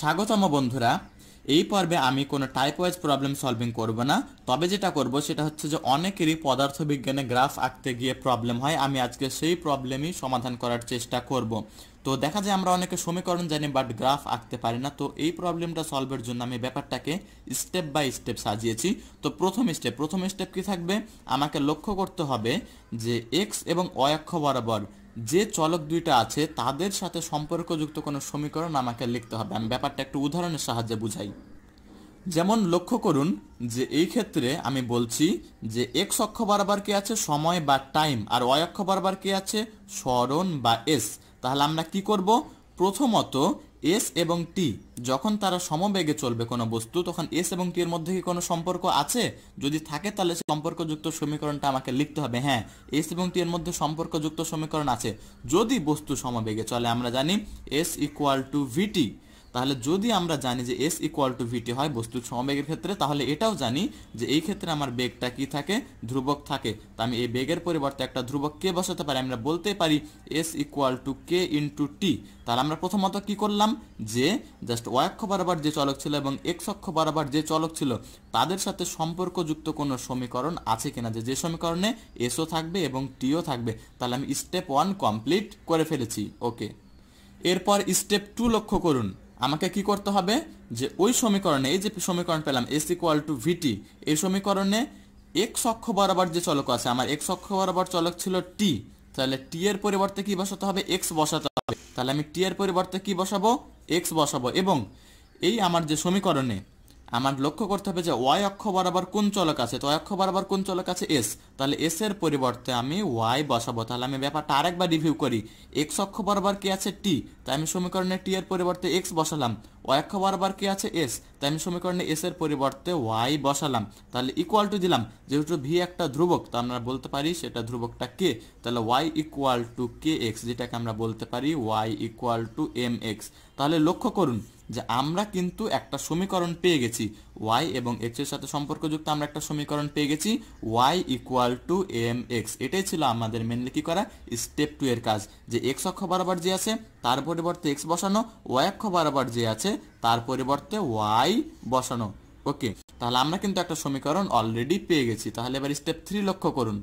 স্বাগতম বন্ধুরা এই পর্বে আমি কোনো টাইপ ওয়াইজ প্রবলেম সলভিং করব না তবে যেটা করব সেটা হচ্ছে যে অনেকেরই পদার্থবিজ্ঞানে গ্রাফ আঁকতে গিয়ে প্রবলেম হয় আমি আজকে সেই প্রবলেমই সমাধান করার চেষ্টা করব তো দেখা যায় আমরা অনেকে সমীকরণ জানি বাট গ্রাফ আঁকতে পারি না তো এই প্রবলেমটা সলভের জন্য আমি ব্যাপারটাকে স্টেপ বাই স্টেপ সাজিয়েছি তো প্রথম স্টেপ প্রথম স্টেপ কি থাকবে আমাকে লক্ষ্য করতে হবে যে এক্স এবং অয়াক্ষ বরাবর যে চলক দুইটা আছে তাদের সাথে সম্পর্কযুক্ত কোনো সমীকরণ আমাকে লিখতে হবে আমি ব্যাপারটা একটু উদাহরণের সাহায্যে বুঝাই যেমন লক্ষ্য করুন যে এই ক্ষেত্রে আমি বলছি যে এক্স অক্ষ বরাবর কি আছে সময় বা টাইম আর ওয়াই অক্ষ বরাবর কি আছে স্মরণ বা এস তাহলে আমরা কি করব প্রথমত এস এবং টি যখন তারা সমবেগে চলবে কোনো বস্তু তখন এস এবং টি এর মধ্যে কি কোনো সম্পর্ক আছে যদি থাকে তাহলে সেই সম্পর্কযুক্ত সমীকরণটা আমাকে লিখতে হবে হ্যাঁ এস এবং টি এর মধ্যে সম্পর্কযুক্ত সমীকরণ আছে যদি বস্তু সমবেগে চলে আমরা জানি এস ইকুয়াল টু ভিটি তাহলে যদি আমরা জানি যে এস ইকুয়াল টু ভিটি হয় বস্তুর সমবেগের ক্ষেত্রে তাহলে এটাও জানি যে এই ক্ষেত্রে আমার বেগটা কি থাকে ধ্রুবক থাকে তা আমি এই বেগের পরিবর্তে একটা ধ্রুবক কে বসাতে পারি আমরা বলতে পারি S equal to K into T তাহলে আমরা প্রথমত কি করলাম যে জাস্ট অক্ষ বরাবর যে চলক ছিল এবং এক্স অক্ষ বরাবর যে চলক ছিল তাদের সাথে সম্পর্কযুক্ত কোনো সমীকরণ আছে কিনা যে যে সমীকরণে এসও থাকবে এবং টিও থাকবে তাহলে আমি স্টেপ ওয়ান কমপ্লিট করে ফেলেছি ওকে এরপর স্টেপ টু লক্ষ্য করুন আমাকে কি করতে হবে যে ওই সমীকরণে এই যে সমীকরণ পেলাম এস ইকুয়াল টু ভিটি এই সমীকরণে এক অক্ষ বরাবর যে চলক আছে আমার এক অক্ষ বরাবর চলক ছিল টি তাহলে টি এর পরিবর্তে কি বসাতে হবে এক্স বসাতে হবে তাহলে আমি টি এর পরিবর্তে কি বসাবো এক্স বসাবো এবং এই আমার যে সমীকরণে আমার লক্ষ্য করতে হবে যে ওয়াই অক্ষ বরাবর কোন চলক আছে তো অক্ষ বরাবর কোন চলক আছে এস তাহলে এস এর পরিবর্তে আমি ওয়াই বসাবো তাহলে আমি ব্যাপারটা আরেকবার রিভিউ করি এক্স অক্ষ বরাবর কি আছে টি তাই আমি সমীকরণে টি এর পরিবর্তে এক্স বসালাম ওয়াই অক্ষ বরাবর কি আছে এস তাই আমি সমীকরণে এস এর পরিবর্তে ওয়াই বসালাম তাহলে ইকুয়াল টু দিলাম যেহেতু ভি একটা ধ্রুবক তা আমরা বলতে পারি সেটা ধ্রুবকটা কে তাহলে Y equal to K X যেটাকে আমরা বলতে পারি Y equal to M X তাহলে লক্ষ্য করুন যে আমরা কিন্তু একটা সমীকরণ পেয়ে গেছি ওয়াই এবং এক্স এর সাথে সম্পর্কযুক্ত আমরা একটা সমীকরণ পেয়ে গেছি Y equal to M X এটাই ছিল আমাদের মেনলি কি করা স্টেপ টু এর কাজ যে এক্স অক্ষ বরাবর যে আছে তার পরিবর্তে এক্স বসানো ওয়াই অক্ষ বরাবর যে আছে তার পরিবর্তে ওয়াই বসানো ওকে তাহলে আমরা কিন্তু একটা সমীকরণ অলরেডি পেয়ে গেছি তাহলে এবার স্টেপ থ্রি লক্ষ্য করুন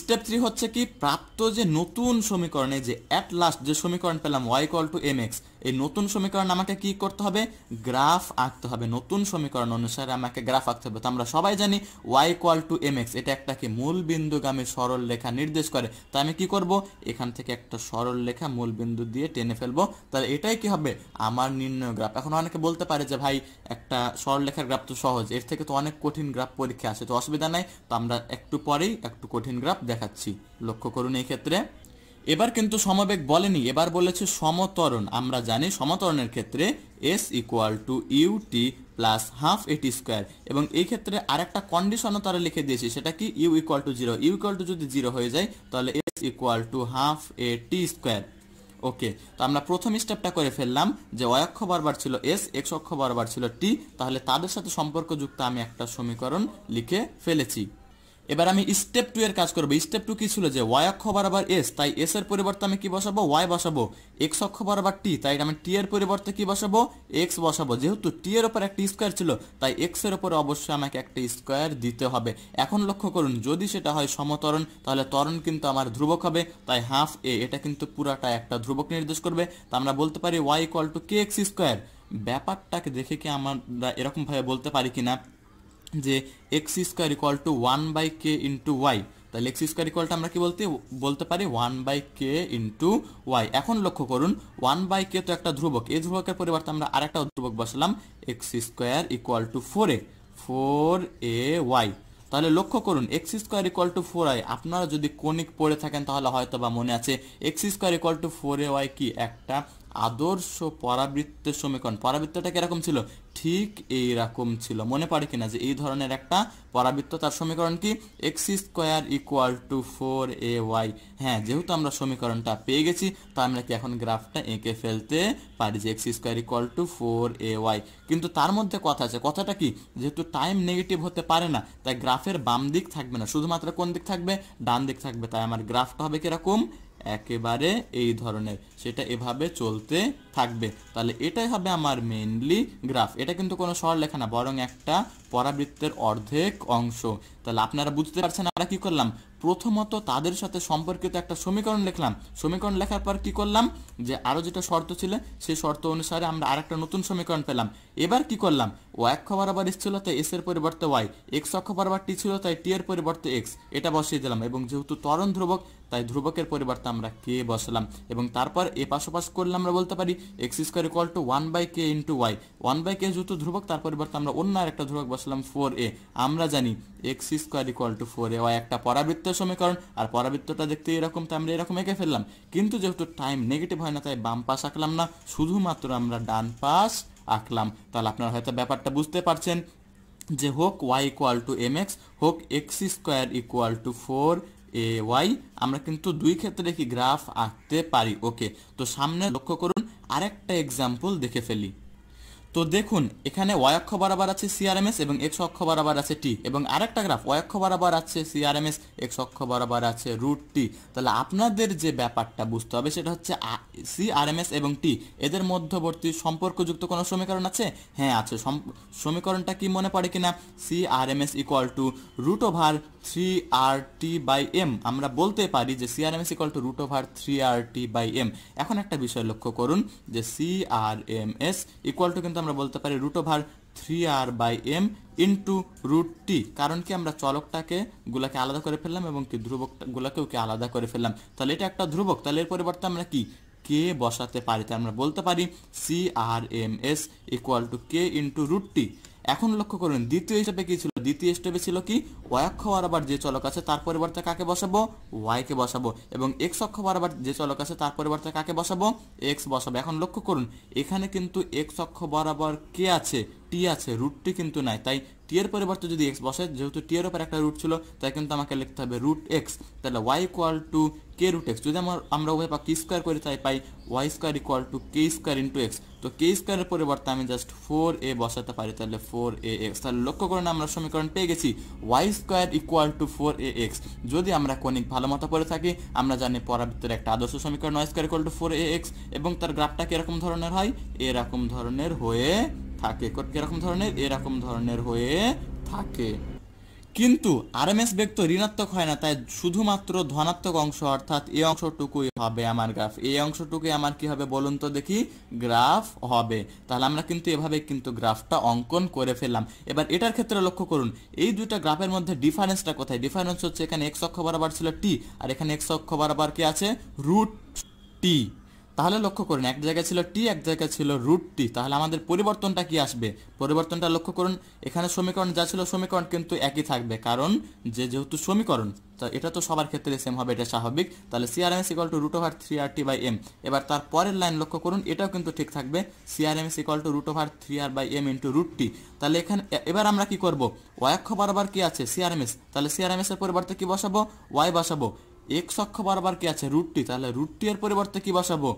স্টেপ থ্রি হচ্ছে কি প্রাপ্ত যে নতুন সমীকরণে যে অ্যাট লাস্ট যে সমীকরণ পেলাম Y equal to M X এই নতুন সমীকরণ আমাকে কি করতে হবে গ্রাফ আঁকতে হবে নতুন সমীকরণ অনুসারে আমাকে গ্রাফ আঁকতে হবে তো আমরা সবাই জানি Y equal to M X এটা একটা কি মূল বিন্দুগামী সরল লেখা নির্দেশ করে তো আমি কি করব এখান থেকে একটা সরল লেখা মূল বিন্দু দিয়ে টেনে ফেলবো তাহলে এটাই কি হবে আমার নির্ণয় গ্রাফ এখন অনেকে বলতে পারে যে ভাই একটা সরল লেখার গ্রাফ তো সহজ এর থেকে তো অনেক কঠিন গ্রাফ পরীক্ষা আছে তো অসুবিধা নাই তো আমরা একটু পরেই একটু কঠিন গ্রাফ গ্রাফ দেখাচ্ছি লক্ষ্য করুন এই ক্ষেত্রে এবার কিন্তু সমবেগ বলেনি এবার বলেছে সমতরণ আমরা জানি সমতরণের ক্ষেত্রে S equal to U T plus half A T square এবং এই ক্ষেত্রে আরেকটা কন্ডিশনও তারা লিখে দিয়েছে সেটা কি U equal to zero U equal to যদি জিরো হয়ে যায় তাহলে S equal to half A T square okay তো আমরা প্রথম স্টেপটা করে ফেললাম যে অক্ষ বারবার ছিল এস এক্স অক্ষ বারবার ছিল টি তাহলে তাদের সাথে সম্পর্কযুক্ত আমি একটা সমীকরণ লিখে ফেলেছি এবার আমি স্টেপ টু এর কাজ করবো স্টেপ টু কি ছিল যে ওয়াই অক্ষ বরাবর এস তাই এস এর পরিবর্তে আমি কি বসাবো ওয়াই বসাবো এক্স অক্ষ বরাবর টি তাই আমি টি এর পরিবর্তে কি বসাবো এক্স বসাবো যেহেতু টি এর ওপর একটা স্কোয়ার ছিল তাই এক্স এর ওপর অবশ্যই আমাকে একটা স্কোয়ার দিতে হবে এখন লক্ষ্য করুন যদি সেটা হয় সমতরণ তাহলে তরণ কিন্তু আমার ধ্রুবক হবে তাই হাফ এ এটা কিন্তু পুরাটা একটা ধ্রুবক নির্দেশ করবে তা আমরা বলতে পারি Y equal to K X square ব্যাপারটাকে দেখে কি আমরা এরকমভাবে বলতে পারি কিনা যে X square equal to one by K into Y তাহলে এক্স স্কোয়ার ইকুয়ালটা আমরা কি বলতে বলতে পারি one by K into Y এখন লক্ষ্য করুন ওয়ান বাই কে তো একটা ধ্রুবক এই ধ্রুবকের পরিবর্তে আমরা আরেকটা ধ্রুবক বসালাম X square equal to four A four A Y তাহলে লক্ষ্য করুন X square equal to four I আপনারা যদি কোনিক পড়ে থাকেন তাহলে হয়তো বা মনে আছে X square equal to four A Y কি একটা আদর্শ পরাবৃত্ত সমীকরণ পরাবৃত্তটা কীরকম ছিল ঠিক এই রকম ছিল মনে পড়ে কিনা যে এই ধরনের একটা পরাবৃত্ত তার সমীকরণ কি X square equal to four A Y হ্যাঁ যেহেতু আমরা সমীকরণটা পেয়ে গেছি তো আমরা কি এখন গ্রাফটা এঁকে ফেলতে পারি যে X square equal to four A Y কিন্তু তার মধ্যে কথা আছে কথাটা কি যেহেতু টাইম নেগেটিভ হতে পারে না তাই গ্রাফের বাম দিক থাকবে না শুধুমাত্র কোন দিক থাকবে ডান দিক থাকবে তাই আমার গ্রাফটা হবে কীরকম একেবারে এই ধরনের সেটা এভাবে চলতে থাকবে তাহলে এটাই হবে আমার মেনলি গ্রাফ এটা কিন্তু কোনো সর লেখা না বরং একটা পরাবৃত্তের অর্ধেক অংশ তাহলে আপনারা বুঝতে পারছেন আমরা কি করলাম প্রথমত তাদের সাথে সম্পর্কিত একটা সমীকরণ লিখলাম সমীকরণ লেখার পর কি করলাম যে আরও যেটা শর্ত ছিল সেই শর্ত অনুসারে আমরা আর একটা নতুন সমীকরণ পেলাম এবার কি করলাম ওয়াই অক্ষ বরাবর ছিল তাই এস এর পরিবর্তে ওয়াই এক্স অক্ষ বরাবর টি ছিল তাই টি এর পরিবর্তে এক্স এটা বসিয়ে দিলাম এবং যেহেতু তরণ ধ্রুবক তাই ধ্রুবকের পরিবর্তে আমরা কে বসলাম এবং তারপর এ পাশোপাশ করলে আমরা বলতে পারি X square equal to one by K into Y one by K যেহেতু ধ্রুবক তার পরিবর্তে আমরা অন্য আর একটা ধ্রুবক বসলাম ফোর এ আমরা জানি X square equal to four A Y একটা পরাবৃত্ত সমীকরণ আর পরাবৃত্তটা দেখতে এরকম তাই আমরা এরকম এঁকে ফেললাম কিন্তু যেহেতু টাইম নেগেটিভ হয় না তাই বাম পাশ আঁকলাম না শুধুমাত্র আমরা ডান পাশ আঁকলাম তাহলে আপনারা হয়তো ব্যাপারটা বুঝতে পারছেন যে হোক Y equal to M X হোক X square equal to four A Y আমরা কিন্তু দুই ক্ষেত্রে কি গ্রাফ আঁকতে পারি ওকে তো সামনে লক্ষ্য করুন আরেকটা এক্সাম্পল দেখে ফেলি তো দেখুন এখানে ওয়াই অক্ষ বরাবর আছে সিআরএমএস এবং এক্স অক্ষ বরাবর আছে টি এবং আরেকটা গ্রাফ ওয়াই অক্ষ বরাবর আছে সিআরএমএস এক্স অক্ষ বরাবর আছে রুট টি তাহলে আপনাদের যে ব্যাপারটা বুঝতে হবে সেটা হচ্ছে সিআরএমএস এবং টি এদের মধ্যবর্তী সম্পর্কযুক্ত কোনো সমীকরণ আছে হ্যাঁ আছে সমীকরণটা কি মনে পড়ে কিনা C R M S equal to root over three R T by M আমরা বলতে পারি যে C R M is equal to root over three R T by M এখন একটা বিষয় লক্ষ্য করুন যে সিআরএম এস ইকুয়াল টু কিন্তু আমরা বলতে পারি root over three R by M into root T কারণ কি আমরা চলকটাকে গুলাকে আলাদা করে ফেললাম এবং কি ধ্রুবকগুলাকেও কি আলাদা করে ফেললাম তাহলে এটা একটা ধ্রুবক তাহলে এর পরিবর্তে আমরা কি কে বসাতে পারি তাই আমরা বলতে পারি C R M S equal to K into root T এখন লক্ষ্য করুন দ্বিতীয় হিসাবে কি ছিল দ্বিতীয় স্টেপে ছিল কি ওয়াই অক্ষ বরাবর যে চলক আছে তার পরিবর্তে কাকে বসাবো ওয়াইকে বসাবো এবং এক্স অক্ষ বরাবর যে চলক আছে তার পরিবর্তে কাকে বসাবো এক্স বসাবো এখন লক্ষ্য করুন এখানে কিন্তু এক্স অক্ষ বরাবর কে আছে টি আছে রুটটি কিন্তু নাই তাই টি এর পরিবর্তে যদি এক্স বসে যেহেতু টি এর উপর একটা রুট ছিল তাই কিন্তু আমাকে লিখতে হবে রুট এক্স তাহলে Y equal to K root X যদি আমার আমরা উভয় পা কে স্কোয়ার করি তাই পাই Y square equal to K square into X তো কে স্কোয়ারের পরিবর্তে আমি জাস্ট ফোর এ বসাতে পারি তাহলে ফোর এ এক্স তাহলে লক্ষ্য করেন আমরা সমীকরণ সমীকরণ পেয়ে গেছি Y square equal to four A X যদি আমরা কনিক ভালো মতো করে থাকি আমরা জানি পরাবৃত্তের একটা আদর্শ সমীকরণ Y square equal to four A X এবং তার গ্রাফটা কীরকম ধরনের হয় এরকম ধরনের হয়ে থাকে কীরকম ধরনের এরকম ধরনের হয়ে থাকে কিন্তু আরএমএস বেগ তো ঋণাত্মক হয় না তাই শুধুমাত্র ধনাত্মক অংশ অর্থাৎ এই অংশটুকুই হবে আমার গ্রাফ এই অংশটুকুই আমার কি হবে বলুন তো দেখি গ্রাফ হবে তাহলে আমরা কিন্তু এভাবে কিন্তু গ্রাফটা অঙ্কন করে ফেললাম এবার এটার ক্ষেত্রে লক্ষ্য করুন এই দুটা গ্রাফের মধ্যে ডিফারেন্সটা কোথায় ডিফারেন্স হচ্ছে এখানে এক্স অক্ষ বরাবর ছিল টি আর এখানে এক্স অক্ষ বরাবর কি আছে রুট টি তাহলে লক্ষ্য করুন এক জায়গায় ছিল টি এক জায়গায় ছিল রুট টি তাহলে আমাদের পরিবর্তনটা কি আসবে পরিবর্তনটা লক্ষ্য করুন এখানে সমীকরণ যা ছিল সমীকরণ কিন্তু একই থাকবে কারণ যে যেহেতু সমীকরণ তো এটা তো সবার ক্ষেত্রে সেম হবে এটা স্বাভাবিক তাহলে S equal to root over three R T by M এবার তার পরের লাইন লক্ষ্য করুন এটাও কিন্তু ঠিক থাকবে S equal to root over three R by M into root T তাহলে এখানে এবার আমরা কি করব অক্ষ বরাবর কি আছে সিআরএমএস তাহলে সিআরএমএস এর পরিবর্তে কি বসাবো ওয়াই বসাবো এক্স অক্ষ বরাবর কি আছে রুটটি তাহলে রুটটি এর পরিবর্তে কি বসাবো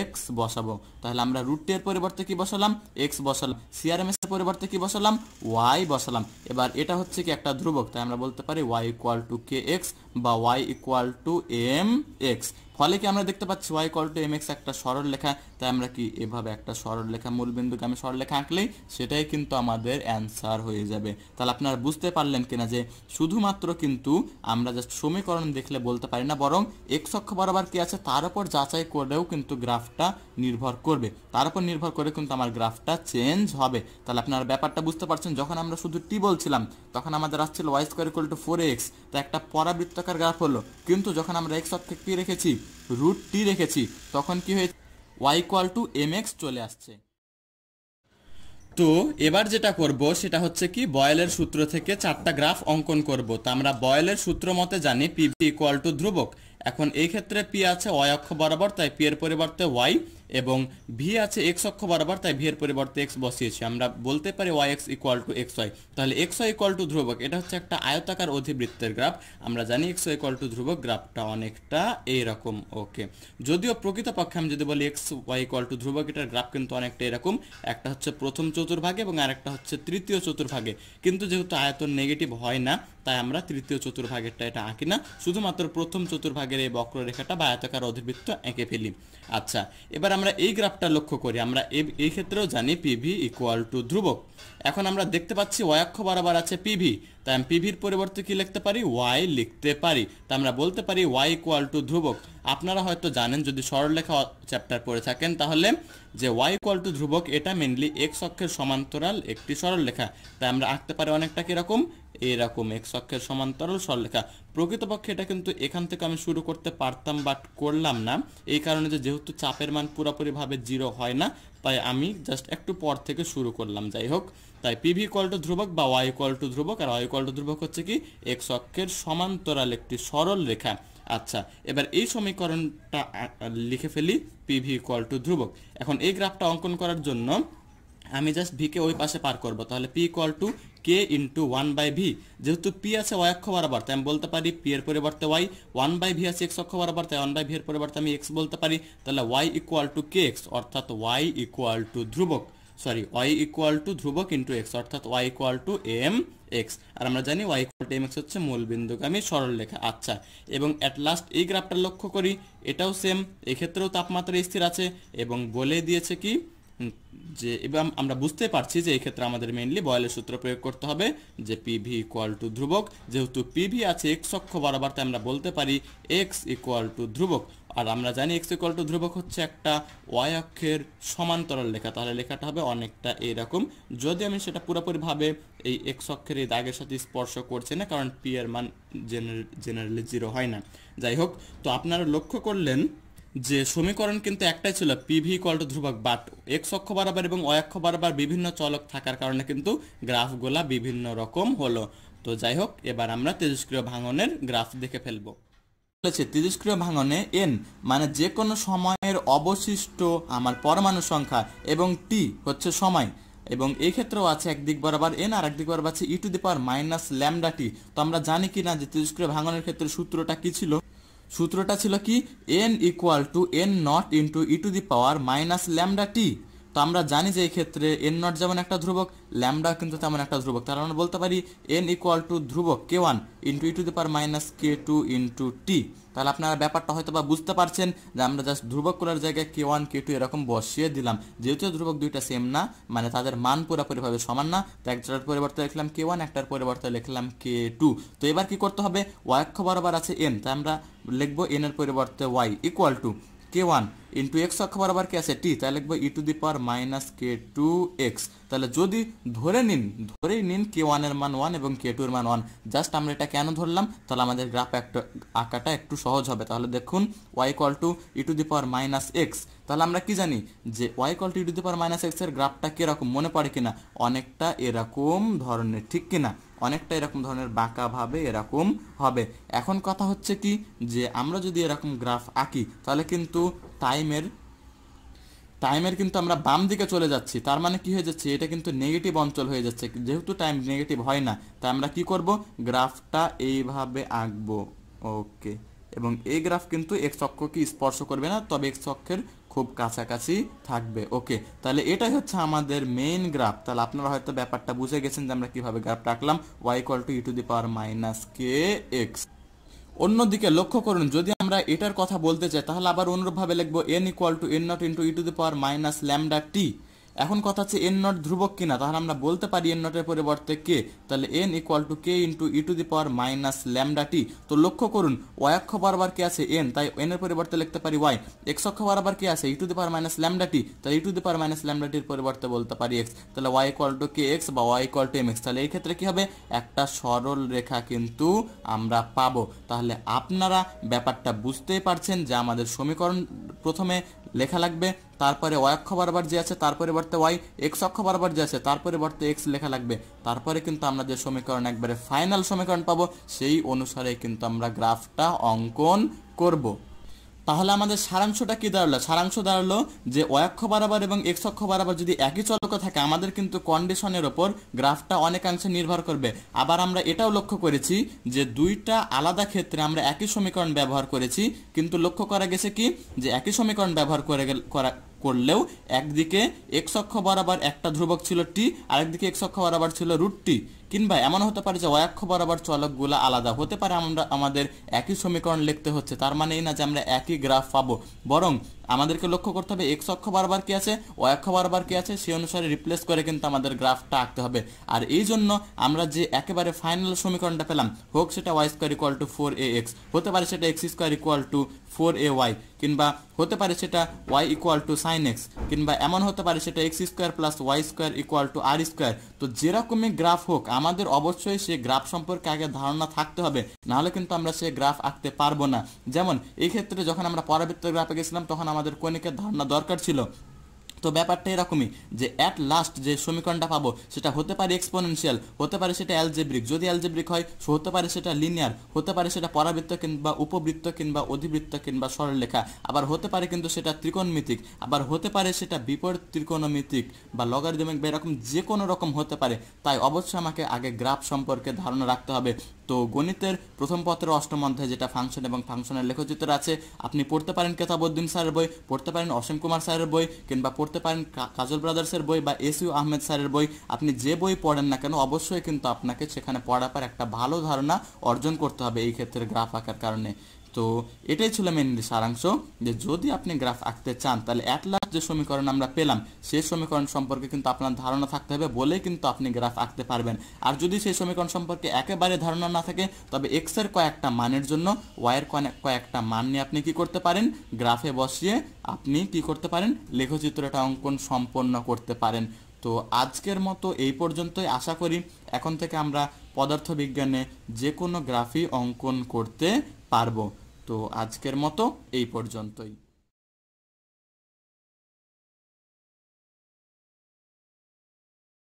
এক্স বসাবো তাহলে আমরা রুটটি এর পরিবর্তে কি বসালাম এক্স বসালাম সিআরএমএস এর পরিবর্তে কি বসালাম ওয়াই বসালাম এবার এটা হচ্ছে কি একটা ধ্রুবক তাই আমরা বলতে পারি Y equal to K X বা Y equal to M X ফলে কি আমরা দেখতে পাচ্ছি Y equal to M X একটা সরল লেখা তাই আমরা কি এভাবে একটা সরলরেখা মূলবিন্দুকে আমি সরলরেখা আঁকলেই সেটাই কিন্তু আমাদের অ্যান্সার হয়ে যাবে তাহলে আপনারা বুঝতে পারলেন কিনা যে শুধুমাত্র কিন্তু আমরা জাস্ট সমীকরণ দেখলে বলতে পারি না বরং এক্স অক্ষ বরাবর কী আছে তার উপর যাচাই করেও কিন্তু গ্রাফটা নির্ভর করবে তার উপর নির্ভর করে কিন্তু আমার গ্রাফটা চেঞ্জ হবে তাহলে আপনারা ব্যাপারটা বুঝতে পারছেন যখন আমরা শুধু টি বলছিলাম তখন আমাদের আসছিল Y square equal to four X তা একটা পরাবৃত্তাকার গ্রাফ হলো কিন্তু যখন আমরা এক্স অক্ষে কি রেখেছি রুট টি রেখেছি তখন কি হয়েছে ওয়াই টু এম এক্স চলে আসছে তো এবার যেটা করব সেটা হচ্ছে কি বয়েলের সূত্র থেকে চারটা গ্রাফ অঙ্কন করব তা আমরা বয়েলের সূত্র মতে জানি পিভি ইকুয়াল টু ধ্রুবক এখন এই ক্ষেত্রে পি আছে ওয়াই অক্ষ বরাবর তাই পি এর পরিবর্তে ওয়াই এবং ভি আছে এক্স অক্ষ বরাবর তাই ভি এর পরিবর্তে এক্স বসিয়েছি আমরা বলতে পারি Y X equal to X Y তাহলে এক্স ওয়াই ইকুয়াল টু ধ্রুবক এটা হচ্ছে একটা আয়তাকার অধিবৃত্তের গ্রাফ আমরা জানি এক্স ওয়াই ইকুয়াল টু ধ্রুবক গ্রাফটা অনেকটা এইরকম ওকে যদিও প্রকৃতপক্ষে আমি যদি বলি এক্স ওয়াই ইকুয়াল টু ধ্রুবক এটার গ্রাফ কিন্তু অনেকটা এরকম একটা হচ্ছে প্রথম চতুর্ভাগে এবং আরেকটা হচ্ছে তৃতীয় চতুর্ভাগে কিন্তু যেহেতু আয়তন নেগেটিভ হয় না তাই আমরা তৃতীয় চতুর্ভাগেরটা এটা আঁকি না শুধুমাত্র প্রথম চতুর্ভাগের এই বক্ররেখাটা বা আয়তাকার অধিবৃত্ত এঁকে ফেলি আচ্ছা এবার আমরা এই গ্রাফটা লক্ষ্য করি আমরা এই ক্ষেত্রেও জানি পিভি ইকুয়াল টু ধ্রুবক এখন আমরা দেখতে পাচ্ছি অক্ষ বরাবর আছে পিভি তাই আমি পিভির পরিবর্তে কি লিখতে পারি ওয়াই লিখতে পারি তা আমরা বলতে পারি ওয়াই ইকুয়াল টু ধ্রুবক আপনারা হয়তো জানেন যদি সরলরেখা চ্যাপ্টার পড়ে থাকেন তাহলে যে ওয়াই কল টু ধ্রুবক এটা মেনলি এক্স অক্ষের সমান্তরাল একটি সরলরেখা তাই আমরা আঁকতে পারি অনেকটা কীরকম এরকম এক্স অক্ষের সমান্তরাল সরলরেখা প্রকৃতপক্ষে এটা কিন্তু এখান থেকে আমি শুরু করতে পারতাম বাট করলাম না এই কারণে যে যেহেতু চাপের মান পুরোপুরিভাবে জিরো হয় না তাই আমি জাস্ট একটু পর থেকে শুরু করলাম যাই হোক তাই পিভি কল টু ধ্রুবক বা ওয়াই কল টু ধ্রুবক আর ওয়াই কল টু ধ্রুবক হচ্ছে কি এক্স অক্ষের সমান্তরাল একটি সরল রেখা আচ্ছা এবার এই সমীকরণটা লিখে ফেলি পিভি ইকুয়াল টু ধ্রুবক এখন এই গ্রাফটা অঙ্কন করার জন্য আমি জাস্ট ভিকে ওই পাশে পার করব তাহলে P equal to K into one by V যেহেতু পি আছে ওয়াই অক্ষ বরাবর তাই আমি বলতে পারি পি এর পরিবর্তে ওয়াই ওয়ান বাই ভি আছে এক্স অক্ষ বরাবর তাই ওয়ান বাই ভি এর পরিবর্তে আমি এক্স বলতে পারি তাহলে Y equal to K X অর্থাৎ ওয়াই ইকুয়াল টু ধ্রুবক সরি ওয়াই ইকুয়াল টু ধ্রুবক ইন্টু এক্স অর্থাৎ Y equal to M X আর আমরা জানি Y equal to M X হচ্ছে মূল সরল রেখা আচ্ছা এবং অ্যাট লাস্ট এই গ্রাফটা লক্ষ্য করি এটাও সেম এক্ষেত্রেও তাপমাত্রা স্থির আছে এবং বলে দিয়েছে কি যে এবং আমরা বুঝতে পারছি যে এই ক্ষেত্রে আমাদের মেইনলি বয়েলের সূত্র প্রয়োগ করতে হবে যে পিভি ইকুয়াল টু ধ্রুবক যেহেতু পিভি আছে এক্স অক্ষ বরাবর তাই আমরা বলতে পারি এক্স ইকুয়াল টু ধ্রুবক আর আমরা জানি এক্স ইকুয়াল টু ধ্রুবক হচ্ছে একটা ওয়াই অক্ষের সমান্তরাল লেখা তাহলে লেখাটা হবে অনেকটা এরকম যদি আমি সেটা পুরোপুরিভাবে এই এক্স অক্ষের এই দাগের সাথে স্পর্শ করছে না কারণ পি এর মান জেনারেলি জিরো হয় না যাই হোক তো আপনারা লক্ষ্য করলেন যে সমীকরণ কিন্তু একটাই ছিল পিভি ইকুয়াল টু ধ্রুবক বাট এক্স অক্ষ বরাবর এবং ওয়াই অক্ষ বরাবর বিভিন্ন চলক থাকার কারণে কিন্তু গ্রাফগুলা বিভিন্ন রকম হলো তো যাই হোক এবার আমরা তেজস্ক্রিয় ভাঙনের গ্রাফ দেখে ফেলবো বলেছে তেজস্ক্রিয় ভাঙনে এন মানে যে কোনো সময়ের অবশিষ্ট আমার পরমাণু সংখ্যা এবং টি হচ্ছে সময় এবং এই ক্ষেত্রেও আছে একদিক বরাবর এন আর একদিক বরাবর আছে E to the power minus lambda T তো আমরা জানি কি না যে তেজস্ক্রিয় ভাঙনের ক্ষেত্রে সূত্রটা কি ছিল সূত্রটা ছিল কি N equal to N naught into E to the power minus lambda T তো আমরা জানি যে এই ক্ষেত্রে এন নট যেমন একটা ধ্রুবক ল্যামডা কিন্তু তেমন একটা ধ্রুবক তাহলে আমরা বলতে পারি এন ইকুয়াল টু ধ্রুবক K one into E to the power minus K two into T তাহলে আপনারা ব্যাপারটা হয়তো বা বুঝতে পারছেন যে আমরা জাস্ট ধ্রুবক করার জায়গায় কে ওয়ান কে টু এরকম বসিয়ে দিলাম যেহেতু ধ্রুবক দুইটা সেম না মানে তাদের মান পুরাপুরিভাবে সমান না তো একটার পরিবর্তে লিখলাম কে ওয়ান একটার পরিবর্তে লিখলাম কে টু তো এবার কি করতে হবে অক্ষ বরাবর আছে এন তাই আমরা লিখবো এন এর পরিবর্তে Y equal to K one into X অক্ষ বরাবর কি আছে টি তাহলে লিখবো E to the power minus K two X তাহলে যদি ধরে নিন ধরেই নিন কে ওয়ানের মান ওয়ান এবং কে টু এর মান ওয়ান জাস্ট আমরা এটা কেন ধরলাম তাহলে আমাদের গ্রাফ একটা আঁকাটা একটু সহজ হবে তাহলে দেখুন Y equal to E to the power minus X তাহলে আমরা কি জানি যে Y equal to E to the power minus X এর গ্রাফটা কীরকম মনে পড়ে কিনা অনেকটা এরকম ধরনের ঠিক কিনা অনেকটা এরকম ধরনের বাঁকাভাবে এরকম হবে এখন কথা হচ্ছে কি যে আমরা যদি এরকম গ্রাফ আঁকি তাহলে কিন্তু টাইমের টাইমের কিন্তু আমরা বাম দিকে চলে যাচ্ছি তার মানে কি হয়ে যাচ্ছে এটা কিন্তু নেগেটিভ অঞ্চল হয়ে যাচ্ছে যেহেতু টাইম নেগেটিভ হয় না তাই আমরা কি করব গ্রাফটা এইভাবে আঁকবো ওকে এবং এই গ্রাফ কিন্তু এক অক্ষকে স্পর্শ করবে না তবে এক অক্ষের খুব কাছাকাছি থাকবে ওকে তাহলে এটাই হচ্ছে আমাদের মেইন গ্রাফ তাহলে আপনারা হয়তো ব্যাপারটা বুঝে গেছেন যে আমরা কীভাবে গ্রাফটা আঁকলাম Y equal to E to the power minus K X অন্যদিকে লক্ষ্য করুন যদি আমরা এটার কথা বলতে চাই তাহলে আবার অনুরূপভাবে লিখবো N equal to N naught into E to the power minus lambda T এখন কথা হচ্ছে এন নট ধ্রুবক কিনা তাহলে আমরা বলতে পারি এন নটের পরিবর্তে কে তাহলে N equal to K into E to the power minus lambda T তো লক্ষ্য করুন অক্ষ বরাবর কে আছে এন তাই এন এর পরিবর্তে লিখতে পারি ওয়াই এক্স অক্ষ বরাবর কে আছে E to the power minus lambda T তাহলে E to the power minus lambda টির পরিবর্তে বলতে পারি এক্স তাহলে Y equal to K X বা Y equal to M X তাহলে এই ক্ষেত্রে কি হবে একটা সরল রেখা কিন্তু আমরা পাবো তাহলে আপনারা ব্যাপারটা বুঝতেই পারছেন যে আমাদের সমীকরণ প্রথমে লেখা লাগবে তারপরে ওয়াই অক্ষ বরাবর যে আছে তার পরিবর্তে ওয়াই এক্স অক্ষ বরাবর যে আছে তার পরিবর্তে এক্স লেখা লাগবে তারপরে কিন্তু আমরা যে সমীকরণ একবারে ফাইনাল সমীকরণ পাবো সেই অনুসারে কিন্তু আমরা গ্রাফটা অঙ্কন করবো তাহলে আমাদের সারাংশটা কি দাঁড়ালো সারাংশ দাঁড়ালো যে অক্ষ বরাবর এবং এক্স অক্ষ বরাবর যদি একই চলক থাকে আমাদের কিন্তু কন্ডিশনের ওপর গ্রাফটা অনেকাংশে নির্ভর করবে আবার আমরা এটাও লক্ষ্য করেছি যে দুইটা আলাদা ক্ষেত্রে আমরা একই সমীকরণ ব্যবহার করেছি কিন্তু লক্ষ্য করা গেছে কি যে একই সমীকরণ ব্যবহার করে করা করলেও একদিকে এক্স অক্ষ বরাবর একটা ধ্রুবক ছিল টি আরেকদিকে এক্স অক্ষ বরাবর ছিল রুট টি কিংবা এমন হতে পারে যে অয়াক্ষ বরাবর চলকগুলো আলাদা হতে পারে আমরা আমাদের একই সমীকরণ লিখতে হচ্ছে তার মানে এই না যে আমরা একই গ্রাফ পাবো বরং আমাদেরকে লক্ষ্য করতে হবে এক্স অক্ষ বারবার কি আছে ও অক্ষ বারবার কি আছে সেই অনুসারে রিপ্লেস করে কিন্তু আমাদের গ্রাফটা আঁকতে হবে আর এই জন্য আমরা যে একেবারে ফাইনাল সমীকরণটা পেলাম হোক সেটা Y square equal to four A X হতে পারে সেটা X square equal to four A Y কিংবা হতে পারে সেটা Y equal to sine X কিংবা এমন হতে পারে সেটা X square plus Y square equal to R square তো যেরকমই গ্রাফ হোক আমাদের অবশ্যই সেই গ্রাফ সম্পর্কে আগে ধারণা থাকতে হবে নাহলে কিন্তু আমরা সেই গ্রাফ আঁকতে পারবো না যেমন এই ক্ষেত্রে যখন আমরা পরাবৃত্ত গ্রাফে গেছিলাম তখন আমাদের আমাদের কণিকের ধারণা দরকার ছিল তো ব্যাপারটা এরকমই যে অ্যাট লাস্ট যে সমীকরণটা পাবো সেটা হতে পারে এক্সপোনেনশিয়াল হতে পারে সেটা অ্যালজেব্রিক যদি অ্যালজেব্রিক হয় হতে পারে সেটা লিনিয়ার হতে পারে সেটা পরাবৃত্ত কিংবা উপবৃত্ত কিংবা অধিবৃত্ত কিংবা সরলরেখা আবার হতে পারে কিন্তু সেটা ত্রিকোণমিতিক আবার হতে পারে সেটা বিপরীত ত্রিকোণমিতিক বা লগারিদমিক বা এরকম যে কোনো রকম হতে পারে তাই অবশ্যই আমাকে আগে গ্রাফ সম্পর্কে ধারণা রাখতে হবে তো গণিতের প্রথম পত্রের অষ্টম অধ্যায় যেটা ফাংশন এবং ফাংশনের লেখচিত্র আছে আপনি পড়তে পারেন কেতাবুদ্দিন স্যারের বই পড়তে পারেন অসীম কুমার স্যারের বই কিংবা পড়তে পারেন কাজল ব্রাদার্সের বই বা এস ইউ আহমেদ স্যারের বই আপনি যে বই পড়েন না কেন অবশ্যই কিন্তু আপনাকে সেখানে পড়ার পর একটা ভালো ধারণা অর্জন করতে হবে এই ক্ষেত্রে গ্রাফ আঁকার কারণে তো এটাই ছিল মেন সারাংশ যে যদি আপনি গ্রাফ আঁকতে চান তাহলে অ্যাট লাস্ট যে সমীকরণ আমরা পেলাম সেই সমীকরণ সম্পর্কে কিন্তু আপনার ধারণা থাকতে হবে বলে কিন্তু আপনি গ্রাফ আঁকতে পারবেন আর যদি সেই সমীকরণ সম্পর্কে একেবারে ধারণা না থাকে তবে এক্সের কয়েকটা মানের জন্য ওয়াইয়ের কয়েকটা মান নিয়ে আপনি কি করতে পারেন গ্রাফে বসিয়ে আপনি কি করতে পারেন লেখচিত্রটা অঙ্কন সম্পন্ন করতে পারেন তো আজকের মতো এই পর্যন্তই আশা করি এখন থেকে আমরা পদার্থবিজ্ঞানে যে কোনো গ্রাফি অঙ্কন করতে পারবো তো আজকের মতো এই পর্যন্তই